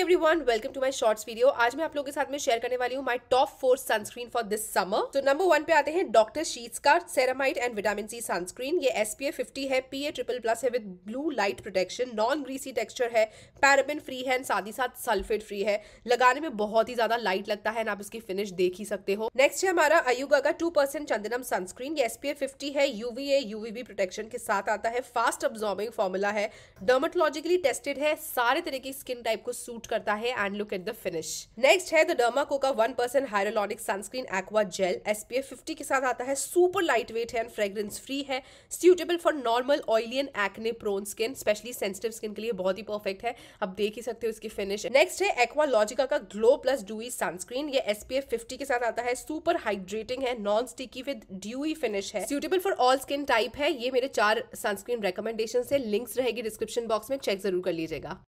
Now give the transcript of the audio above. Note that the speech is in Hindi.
every everyone welcome to my shorts video आज मैं आप लोगों के साथ में शेयर करने वाली हूँ my top four sunscreen for this summer तो नंबर वन पे आते हैं डॉक्टर शीट्स का ceramide and vitamin C sunscreen ये एस पी ए फिफ्टी है पी ए ट्रिपल प्लस है with blue light protection non greasy texture है पैराबिन फ्री है एंड साथ ही साथ सल्फेट फ्री है लगाने में बहुत ही ज्यादा लाइट लगता है आप इसकी फिनिश देख ही सकते हो नेक्स्ट है हमारा अयुगा का टू परसेंट चंदनम सनस्क्रीन ये एस पी ए फिफ्टी है यूवीए यूवीबी प्रोटेक्शन के साथ आता है फास्ट अब्जॉर्बिंग फॉर्मूला है डर्मोटोलॉजिकली टेस्टेड है सारे तरह की स्किन टाइप को सूट सूट करता है and look at the finish next है द डर्माको का one percent hyaluronic sunscreen aqua gel SPF fifty के साथ आता है सुपर लाइट वेट है एंड फ्रेग्रेंस फ्री है suitable for normal oily and acne prone skin specially sensitive skin के लिए बहुत ही परफेक्ट है आप देख ही सकते हो इसकी फिनिश नेक्स्ट है एक्वा लॉजिका का ग्लो प्लस ड्यूई सनस्क्रीन ये एसपीएफ फिफ्टी के साथ आता है सुपर हाइड्रेटिंग है non sticky with dewy finish है suitable for all skin type है ये मेरे चार सनस्क्रीन रिकमेंडेशन है लिंक्स रहेगी डिस्क्रिप्शन बॉक्स में चेक जरूर कर लीजिएगा